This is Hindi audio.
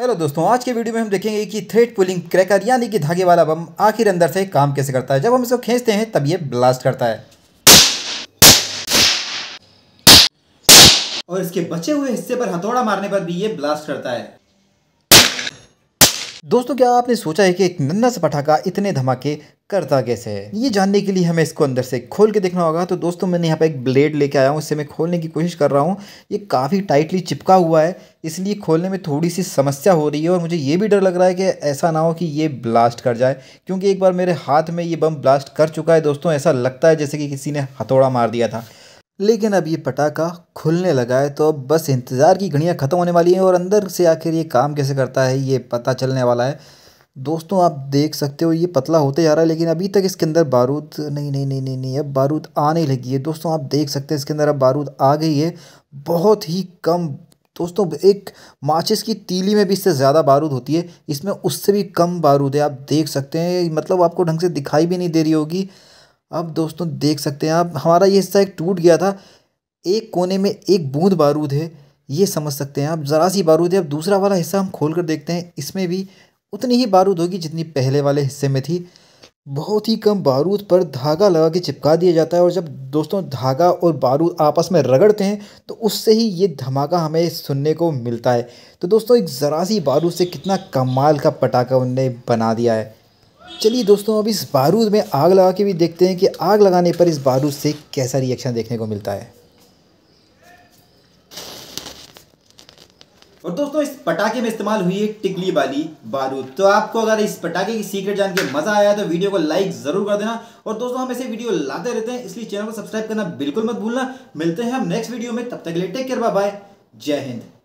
हेलो दोस्तों आज के वीडियो में हम देखेंगे कि थ्रेड पुलिंग क्रैकर यानी कि धागे वाला बम आखिर अंदर से काम कैसे करता है जब हम इसको खींचते हैं तब ये ब्लास्ट करता है और इसके बचे हुए हिस्से पर हथौड़ा मारने पर भी ये ब्लास्ट करता है दोस्तों क्या आपने सोचा है कि एक नन्ना सा पटाखा इतने धमाके करता कैसे है ये जानने के लिए हमें इसको अंदर से खोल के देखना होगा तो दोस्तों मैंने यहाँ पर एक ब्लेड लेके आया हूँ इससे मैं खोलने की कोशिश कर रहा हूँ ये काफ़ी टाइटली चिपका हुआ है इसलिए खोलने में थोड़ी सी समस्या हो रही है और मुझे ये भी डर लग रहा है कि ऐसा ना हो कि ये ब्लास्ट कर जाए क्योंकि एक बार मेरे हाथ में ये बम ब्लास्ट कर चुका है दोस्तों ऐसा लगता है जैसे कि किसी ने हथौड़ा मार दिया था लेकिन अब ये पटाखा खुलने लगा है तो अब बस इंतज़ार की घड़ियाँ ख़त्म होने वाली हैं और अंदर से आखिर ये काम कैसे करता है ये पता चलने वाला है दोस्तों आप देख सकते हो ये पतला होते जा रहा है लेकिन अभी तक इसके अंदर बारूद नहीं नहीं नहीं नहीं नहीं अब बारूद आने लगी है दोस्तों आप देख सकते हैं इसके अंदर अब बारूद आ गई है बहुत ही कम दोस्तों एक माचिस की तीली में भी इससे ज़्यादा बारूद होती है इसमें उससे भी कम बारूद है आप देख सकते हैं मतलब आपको ढंग से दिखाई भी नहीं दे रही होगी अब दोस्तों देख सकते हैं आप हमारा ये हिस्सा एक टूट गया था एक कोने में एक बूंद बारूद है ये समझ सकते हैं आप ज़रा सी बारूद है अब दूसरा वाला हिस्सा हम खोल कर देखते हैं इसमें भी उतनी ही बारूद होगी जितनी पहले वाले हिस्से में थी बहुत ही कम बारूद पर धागा लगा के चिपका दिया जाता है और जब दोस्तों धागा और बारूद आपस में रगड़ते हैं तो उससे ही ये धमाका हमें सुनने को मिलता है तो दोस्तों एक ज़रा सी बारूद से कितना कमाल का पटाखा उनने बना दिया है चलिए दोस्तों अब इस बारूद में आग लगा के भी देखते हैं कि आग लगाने पर इस बारूद से कैसा रिएक्शन देखने को मिलता है और दोस्तों इस पटाखे में इस्तेमाल हुई है टिकली वाली बारूद तो आपको अगर इस पटाखे की सीक्रेट जान के मजा आया तो वीडियो को लाइक जरूर कर देना और दोस्तों हम ऐसे वीडियो लाते रहते हैं इसलिए चैनल को सब्सक्राइब करना बिल्कुल मत भूलना मिलते हैं हम नेक्स्ट वीडियो में तब तक के लिए टेक केयर बाय जय हिंद